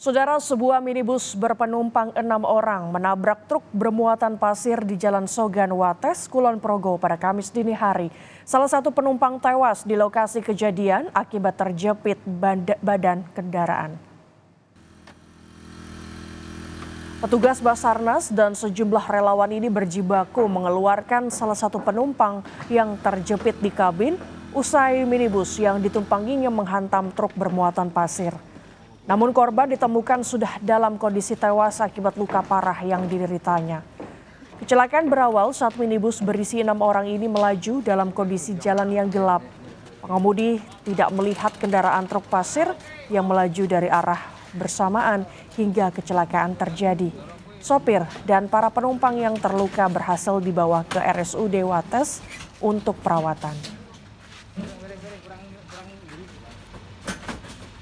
Saudara sebuah minibus berpenumpang enam orang menabrak truk bermuatan pasir di Jalan Sogan Wates, Kulon Progo pada Kamis dini hari. Salah satu penumpang tewas di lokasi kejadian akibat terjepit badan kendaraan. Petugas Basarnas dan sejumlah relawan ini berjibaku mengeluarkan salah satu penumpang yang terjepit di kabin usai minibus yang ditumpanginya menghantam truk bermuatan pasir. Namun korban ditemukan sudah dalam kondisi tewas akibat luka parah yang dideritanya. Kecelakaan berawal saat minibus berisi enam orang ini melaju dalam kondisi jalan yang gelap. Pengemudi tidak melihat kendaraan truk pasir yang melaju dari arah bersamaan hingga kecelakaan terjadi. Sopir dan para penumpang yang terluka berhasil dibawa ke RSUD Wates untuk perawatan.